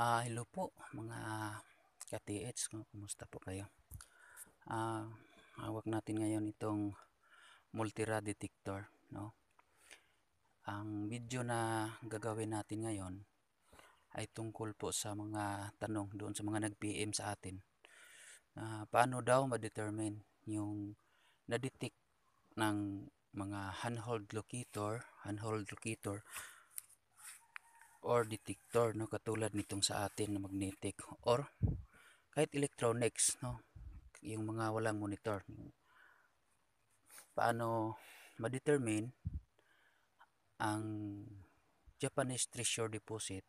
Ah, uh, hello po mga ka-TH, kumusta po kayo? Ah, uh, hawak natin ngayon itong multi-rad detector, no? Ang video na gagawin natin ngayon ay tungkol po sa mga tanong doon sa mga nag-PM sa atin. Uh, paano daw ma-determine yung na-detect ng mga handhold locator, handhold locator or detector no katulad nitong sa atin na magnetic or kahit electronics no yung mga walang monitor paano ma-determine ang Japanese treasure deposit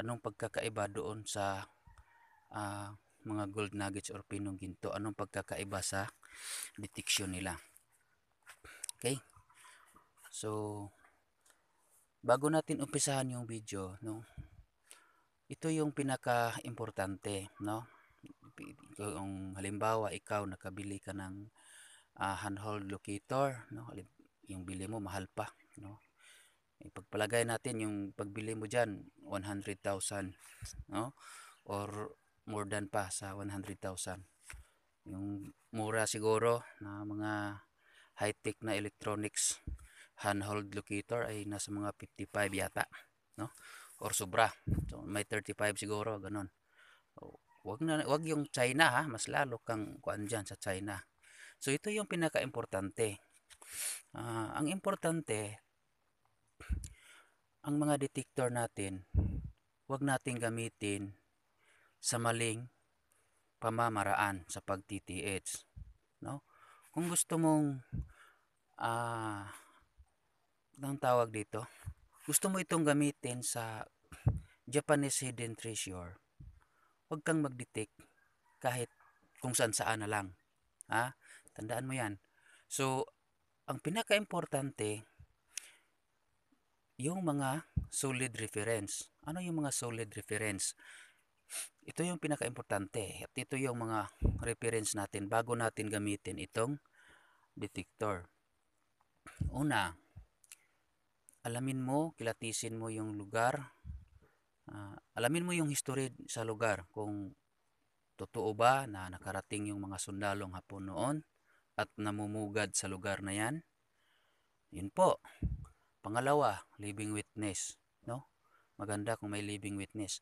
anong pagkakaiba doon sa uh, mga gold nuggets or pinong ginto anong pagkakaiba sa detection nila okay so bago natin umpisahan yung video, no? Ito yung pinaka-importante, no? Yung halimbawa ikaw nakabili ka ng uh, ah, handhold locator, no? Yung bili mo mahal pa, no? Ipagpalagay eh, natin yung pagbili mo diyan 100,000, no? Or more than pa sa 100,000. Yung mura siguro na mga high-tech na electronics handhold locator ay nasa mga 55 yata no or sobra so may 35 siguro ganun so, wag na wag yung China ha mas lalo kang kuan diyan sa China so ito yung pinaka-importante uh, ang importante ang mga detector natin wag nating gamitin sa maling pamamaraan sa pag-TTH no kung gusto mong ah uh, ng tawag dito, gusto mo itong gamitin sa Japanese hidden treasure, huwag kang mag-detect kahit kung saan saan na lang. Ha? Tandaan mo yan. So, ang pinaka-importante, yung mga solid reference. Ano yung mga solid reference? Ito yung pinaka-importante. At ito yung mga reference natin bago natin gamitin itong detector. Una, alamin mo, kilatisin mo yung lugar, uh, alamin mo yung history sa lugar kung totoo ba na nakarating yung mga sundalong hapon noon at namumugad sa lugar na yan. Yun po. Pangalawa, living witness, no? Maganda kung may living witness.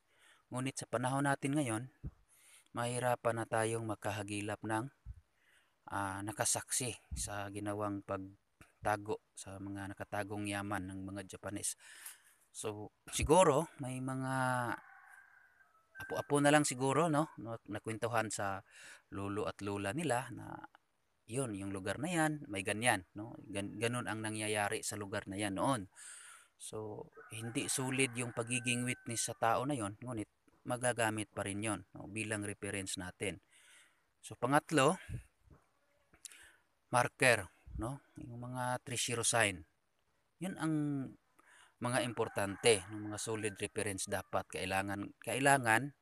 Ngunit sa panahon natin ngayon, mahirapan na tayong makahagilap ng uh, nakasaksi sa ginawang pag nakatago sa mga nakatagong yaman ng mga Japanese. So, siguro may mga apo-apo na lang siguro no, nakwentuhan sa lolo at lola nila na yun, yung lugar na yan, may ganyan, no? Gan ganun ang nangyayari sa lugar na yan noon. So, hindi solid yung pagiging witness sa tao na yon, ngunit magagamit pa rin yon no? bilang reference natin. So, pangatlo, marker no? Yung mga 30 sign. 'Yun ang mga importante, ng mga solid reference dapat kailangan kailangan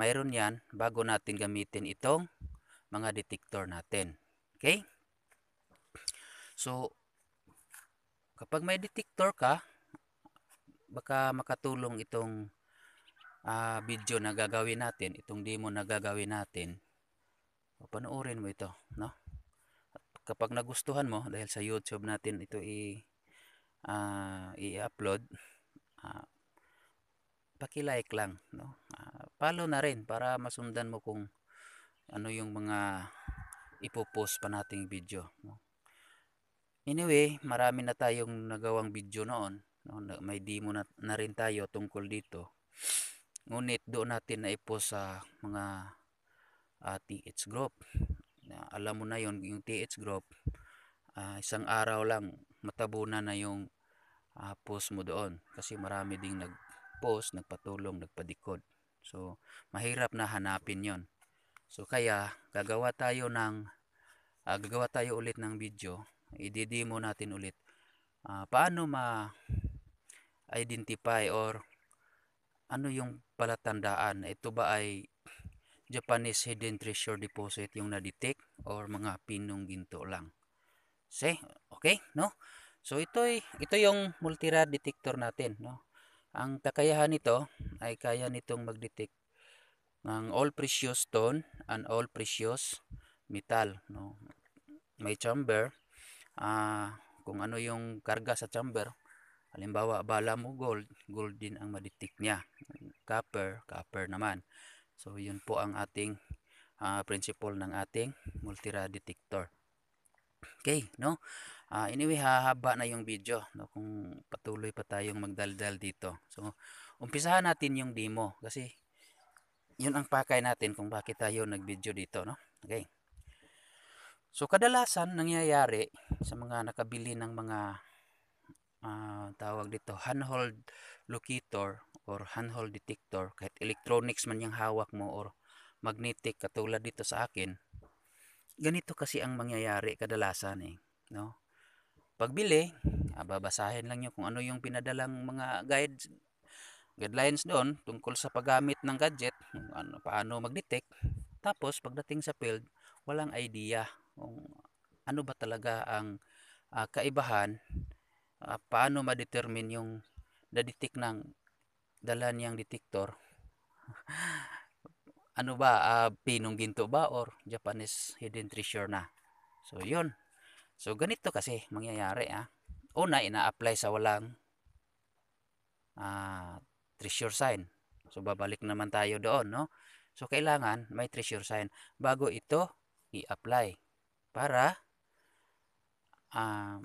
mayroon 'yan bago natin gamitin itong mga detector natin. Okay? So kapag may detector ka, baka makatulong itong uh, video na gagawin natin, itong demo na gagawin natin. panoorin mo ito, no? kapag nagustuhan mo dahil sa YouTube natin ito i uh, i-upload uh, paki-like lang no uh, follow na rin para masundan mo kung ano yung mga ipo-post pa nating video no anyway marami na tayong nagawang video noon no may demo na, na rin tayo tungkol dito ngunit doon natin na ipost sa mga uh, TH group na alam mo na yon yung TH group uh, isang araw lang matabunan na yung uh, post mo doon kasi marami ding nag post nagpatulong nagpadikod so mahirap na hanapin yon so kaya gagawa tayo ng uh, gagawa tayo ulit ng video ididemo natin ulit uh, paano ma identify or ano yung palatandaan ito ba ay Japanese hidden treasure deposit yung na-detect or mga pinong ginto lang. See? Okay, no? So ito ay ito yung multirad detector natin, no? Ang kakayahan nito ay kaya nitong mag-detect ng all precious stone and all precious metal, no? May chamber uh, kung ano yung karga sa chamber. Halimbawa, bala mo gold, gold din ang ma-detect niya. Copper, copper naman. So yun po ang ating uh, principle ng ating multirad detector. Okay, no? Uh, anyway, hahaba na yung video no? kung patuloy pa tayong magdaldal dito. So, umpisahan natin yung demo kasi yun ang pakay natin kung bakit tayo nag-video dito, no? Okay. So, kadalasan nangyayari sa mga nakabili ng mga uh, tawag dito, handhold locator or handheld detector kahit electronics man yung hawak mo or magnetic katulad dito sa akin ganito kasi ang mangyayari kadalasan eh no pagbili ah, babasahin lang niyo kung ano yung pinadalang mga guides guidelines doon tungkol sa paggamit ng gadget ano paano magnetic. tapos pagdating sa field walang idea kung ano ba talaga ang uh, kaibahan uh, paano ma-determine yung na-detect ng dala niyang detector. ano ba, uh, pinong ginto ba or Japanese hidden treasure na. So, yun. So, ganito kasi mangyayari. Ha? Ah. Una, ina-apply sa walang uh, treasure sign. So, babalik naman tayo doon, no? So, kailangan may treasure sign bago ito i-apply. Para, uh,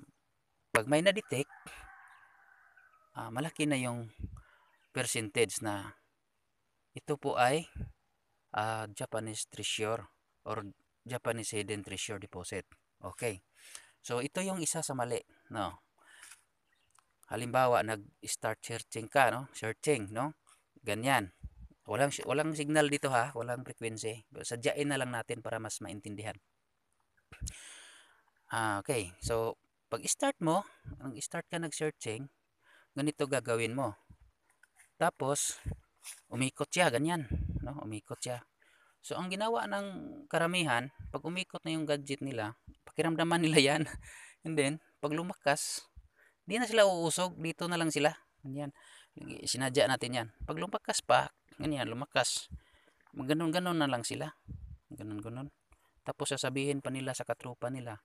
pag may na-detect, uh, malaki na yung percentage na ito po ay uh, Japanese treasure or Japanese hidden treasure deposit. Okay. So ito yung isa sa mali, no. Halimbawa, nag-start searching ka, no? Searching, no? Ganyan. Walang walang signal dito ha, walang frequency. Sadyain na lang natin para mas maintindihan. Ah, okay. So pag-start mo, ang start ka nag-searching, ganito gagawin mo. Tapos, umikot siya, ganyan. No? Umikot siya. So, ang ginawa ng karamihan, pag umikot na yung gadget nila, pakiramdaman nila yan. And then, pag lumakas, di na sila uusog, dito na lang sila. Ganyan. Sinadya natin yan. Pag lumakas pa, ganyan, lumakas. Ganon-ganon na lang sila. Ganon-ganon. Tapos sasabihin pa nila sa katropa nila,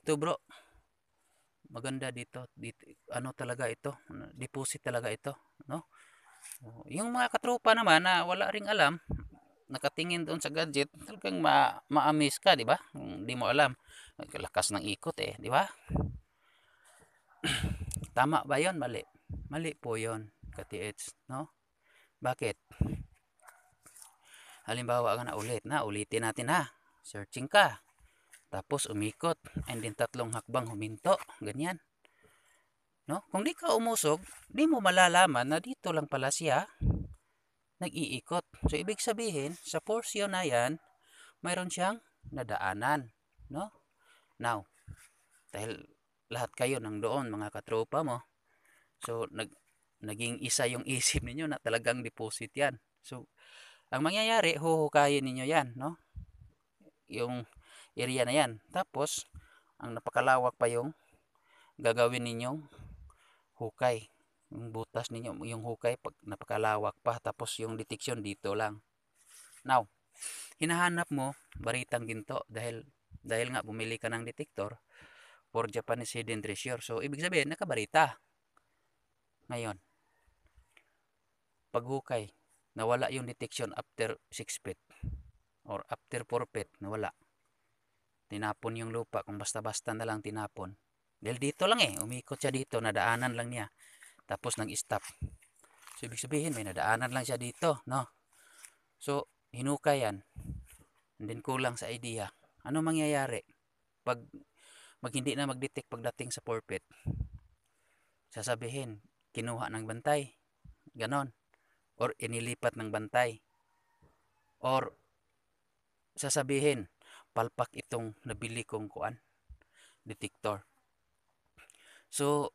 ito bro, maganda dito, dito ano talaga ito, ano, deposit talaga ito, no? Yung mga katropa naman na wala ring alam, nakatingin doon sa gadget, talagang ma ma-amaze ka, di ba? Hindi mo alam. Lakas ng ikot eh, di ba? Tama ba yon Mali. Mali po yon katiets, no? Bakit? Halimbawa ka na ulit na, ulitin natin ha. Searching ka. Tapos umikot and then tatlong hakbang huminto, ganyan. No? Kung di ka umusog, di mo malalaman na dito lang pala siya nag-iikot. So, ibig sabihin, sa portion na yan, mayroon siyang nadaanan. No? Now, dahil lahat kayo nang doon, mga katropa mo, so, nag, naging isa yung isip ninyo na talagang deposit yan. So, ang mangyayari, huhukayin ninyo yan, no? Yung area na yan. Tapos, ang napakalawak pa yung gagawin ninyong hukay. Yung butas ninyo, yung hukay, pag napakalawak pa. Tapos yung detection dito lang. Now, hinahanap mo baritang ginto dahil dahil nga bumili ka ng detector for Japanese hidden treasure. So, ibig sabihin, nakabarita. Ngayon, hukay nawala yung detection after 6 feet or after 4 feet, nawala. Tinapon yung lupa, kung basta-basta na lang tinapon. Dahil dito lang eh, umikot siya dito, nadaanan lang niya. Tapos nang stop So, ibig sabihin, may nadaanan lang siya dito, no? So, hinuka yan. And then, kulang sa idea. Ano mangyayari? Pag, pag hindi na mag-detect pagdating sa forfeit, sasabihin, kinuha ng bantay. Ganon. Or inilipat ng bantay. Or, sasabihin, palpak itong nabili kong kuan, detector. So,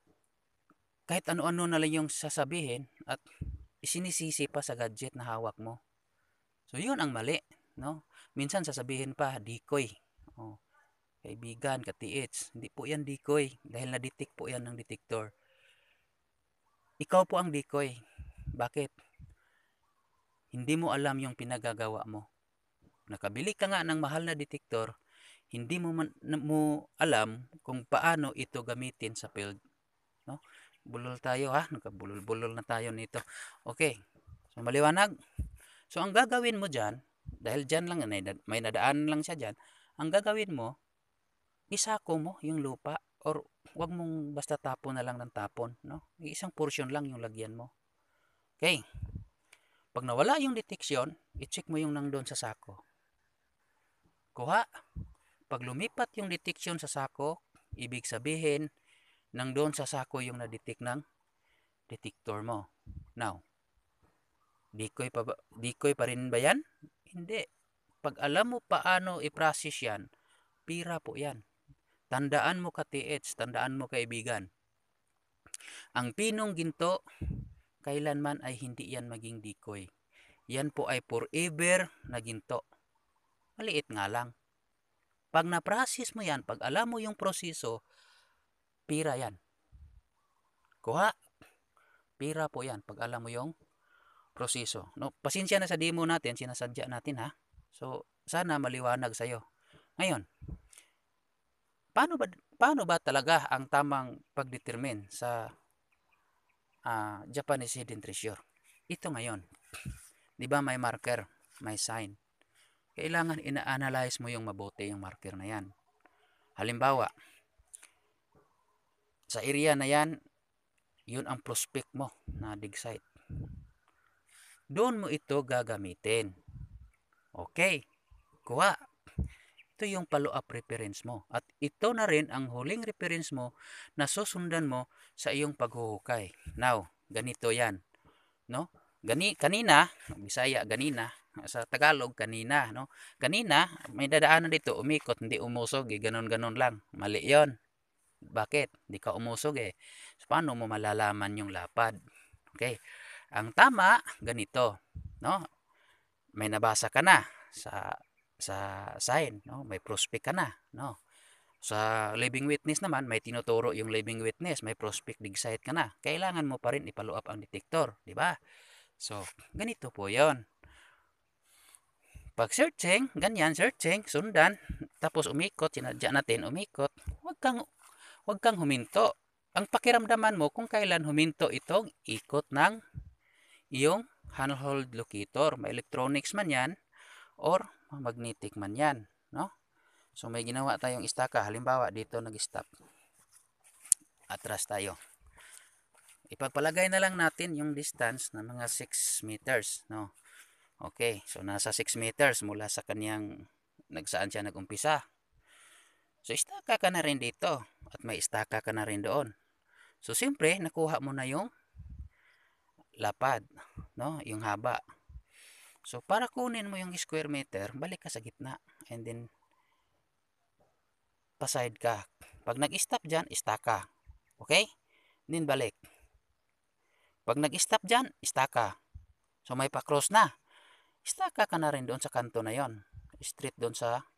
kahit ano-ano na lang yung sasabihin at isinisisi pa sa gadget na hawak mo. So, yun ang mali. No? Minsan sasabihin pa, decoy. Oh, kaibigan, ka katiits. Hindi po yan decoy dahil naditik po yan ng detector. Ikaw po ang decoy. Bakit? Hindi mo alam yung pinagagawa mo. Nakabili ka nga ng mahal na detector, hindi mo man, mo alam kung paano ito gamitin sa field no bulol tayo ha nakabulol-bulol na tayo nito okay so maliwanag so ang gagawin mo diyan dahil diyan lang may nadaan lang siya diyan ang gagawin mo isako mo yung lupa or wag mong basta tapon na lang ng tapon no isang portion lang yung lagyan mo okay pag nawala yung detection i-check mo yung nang doon sa sako kuha pag lumipat yung detection sa sako, ibig sabihin, nang doon sa sako yung na-detect ng detector mo. Now, decoy pa, ba, decoy pa rin ba yan? Hindi. Pag alam mo paano i-process yan, pira po yan. Tandaan mo ka TH, tandaan mo kaibigan. Ang pinong ginto, kailanman ay hindi yan maging decoy. Yan po ay forever na ginto. Maliit nga lang. Pag na-process mo yan, pag alam mo yung proseso, pira yan. Kuha. Pira po yan pag alam mo yung proseso. No, pasensya na sa demo natin, sinasadya natin ha. So, sana maliwanag sa'yo. Ngayon, paano ba paano ba talaga ang tamang pagdetermine sa uh, Japanese hidden treasure? Ito ngayon. 'Di ba may marker, may sign kailangan ina-analyze mo yung mabuti yung marker na yan. Halimbawa, sa area na yan, yun ang prospect mo na dig site. Doon mo ito gagamitin. Okay, kuha. Ito yung follow-up reference mo. At ito na rin ang huling reference mo na susundan mo sa iyong paghuhukay. Now, ganito yan. No? Gani kanina, Bisaya ganina, sa Tagalog kanina, no? Kanina may dadaanan dito, umikot, hindi umusog, eh, ganun-ganun lang. Mali 'yon. Bakit? Hindi ka umusog eh. So, paano mo malalaman yung lapad? Okay. Ang tama, ganito, no? May nabasa ka na sa sa sign, no? May prospect ka na, no? Sa living witness naman, may tinuturo yung living witness, may prospect dig site ka na. Kailangan mo pa rin ipalo up ang detector, di ba? So, ganito po yon Pag searching, ganyan, searching, sundan, tapos umikot, sinadya natin, umikot, huwag kang, huwag kang huminto. Ang pakiramdaman mo kung kailan huminto itong ikot ng iyong handhold locator. May electronics man yan or magnetic man yan. No? So, may ginawa tayong istaka. Halimbawa, dito nag-stop. Atras tayo ipapalagay na lang natin yung distance na mga 6 meters no okay so nasa 6 meters mula sa kaniyang nagsaan siya nagumpisa so istaka ka na rin dito at may istaka ka na rin doon so siyempre nakuha mo na yung lapad no yung haba so para kunin mo yung square meter balik ka sa gitna and then paside ka pag nag-stop dyan istaka okay then balik pag nag-stop dyan, istaka. So may pa-cross na. Istaka ka na rin doon sa kanto na yon. Street doon sa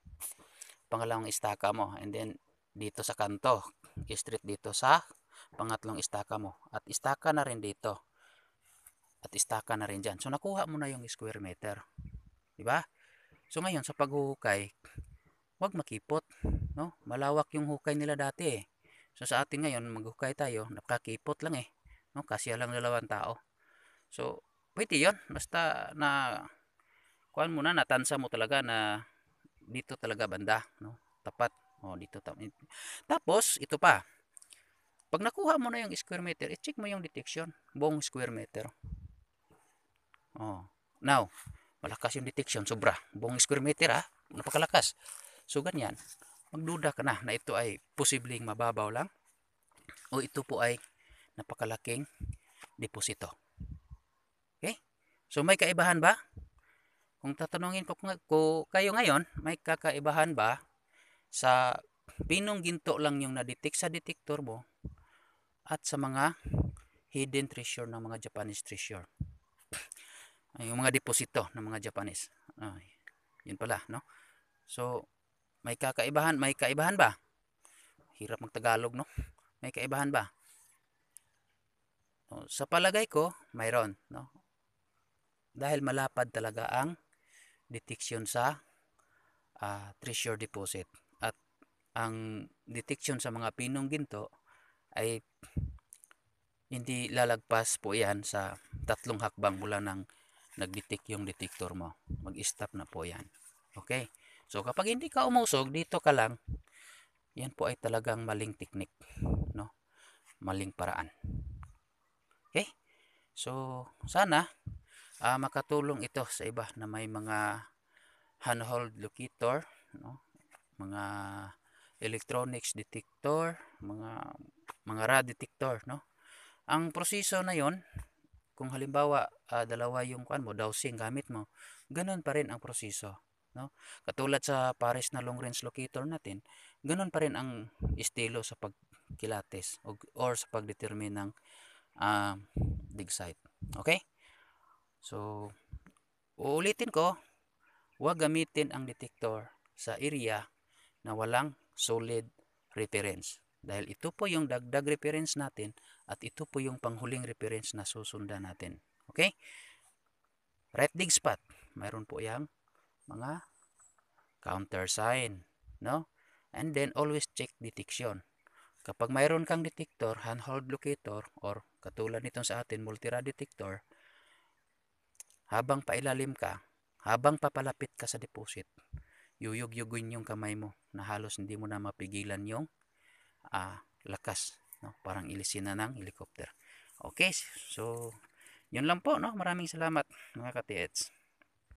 pangalawang istaka mo. And then dito sa kanto. Street dito sa pangatlong istaka mo. At istaka na rin dito. At istaka na rin dyan. So nakuha mo na yung square meter. di ba? So ngayon sa paghuhukay, wag makipot. No? Malawak yung hukay nila dati eh. So sa atin ngayon, maghukay tayo, nakakipot lang eh no kasi lang dalawang tao so pwede yon basta na kuan muna natansa mo talaga na dito talaga banda no tapat oh dito tam tapos ito pa pag nakuha mo na yung square meter, i-check mo yung detection, buong square meter. Oh. Now, malakas yung detection, sobra. Buong square meter ah, napakalakas. So ganyan, magduda ka na na ito ay posibleng mababaw lang o ito po ay napakalaking deposito. Okay? So may kaibahan ba? Kung tatanungin ko, ko kayo ngayon, may kakaibahan ba sa pinong ginto lang yung nadetect sa detector mo at sa mga hidden treasure ng mga Japanese treasure. Yung mga deposito ng mga Japanese. Ay, yun pala, no? So, may kakaibahan, may kaibahan ba? Hirap magtagalog, no? May kaibahan ba? Sa palagay ko, mayroon. No? Dahil malapad talaga ang detection sa uh, ah, treasure deposit. At ang detection sa mga pinong ginto ay hindi lalagpas po yan sa tatlong hakbang mula nang nag-detect yung detector mo. Mag-stop na po yan. Okay? So kapag hindi ka umusog, dito ka lang, yan po ay talagang maling technique No? Maling paraan. Okay? So, sana uh, makatulong ito sa iba na may mga handhold locator, no? mga electronics detector, mga mga rad detector, no? Ang proseso na 'yon, kung halimbawa uh, dalawa yung kuan mo, dowsing gamit mo, ganun pa rin ang proseso, no? Katulad sa Paris na long range locator natin, ganun pa rin ang estilo sa pagkilates o or sa pagdetermine ng uh, dig site. Okay? So, uulitin ko, huwag gamitin ang detector sa area na walang solid reference. Dahil ito po yung dagdag reference natin at ito po yung panghuling reference na susundan natin. Okay? Right dig spot. Mayroon po yung mga counter sign. No? And then always check detection. Kapag mayroon kang detector, handheld locator, or katulad nitong sa atin, multi-rad detector, habang pailalim ka, habang papalapit ka sa deposit, yuyug-yuguin yung kamay mo na halos hindi mo na mapigilan yung uh, lakas. No? Parang ilisin na ng helicopter. Okay, so yun lang po. No? Maraming salamat mga ka